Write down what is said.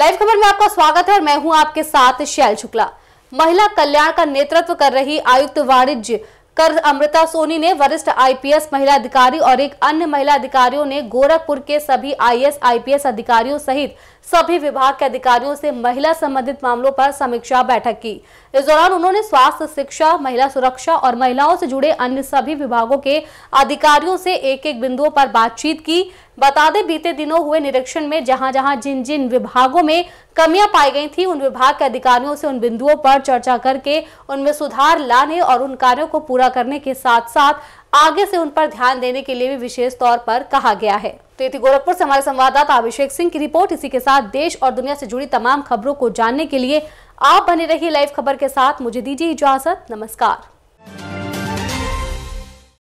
live खबर में आपका स्वागत है और मैं हूं आपके साथ शैल शुक्ला महिला कल्याण का नेतृत्व कर रही आयुक्त वाणिज्य कर अमृता सोनी ने वरिष्ठ आईपीएस महिला अधिकारी और एक अन्य महिला अधिकारियों ने गोरखपुर के सभी आईएस आईपीएस अधिकारियों सहित सभी विभाग के अधिकारियों से महिला संबंधित मामलों पर समीक्षा बैठक की इस दौरान उन्होंने स्वास्थ्य शिक्षा महिला सुरक्षा और महिलाओं से जुड़े अन्य सभी विभागों के अधिकारियों से एक एक बिंदुओं पर बातचीत की बता दें बीते दिनों हुए निरीक्षण में जहां जहां जिन जिन विभागों में कमियां पाई गई थी उन विभाग के अधिकारियों से उन बिंदुओं पर चर्चा करके उनमें सुधार लाने और उन कार्यों को पूरा करने के साथ साथ आगे से उन पर ध्यान देने के लिए भी विशेष तौर पर कहा गया है तो ये गोरखपुर से हमारे संवाददाता अभिषेक सिंह की रिपोर्ट इसी के साथ देश और दुनिया से जुड़ी तमाम खबरों को जानने के लिए आप बने रहिए लाइव खबर के साथ मुझे दीजिए इजाजत नमस्कार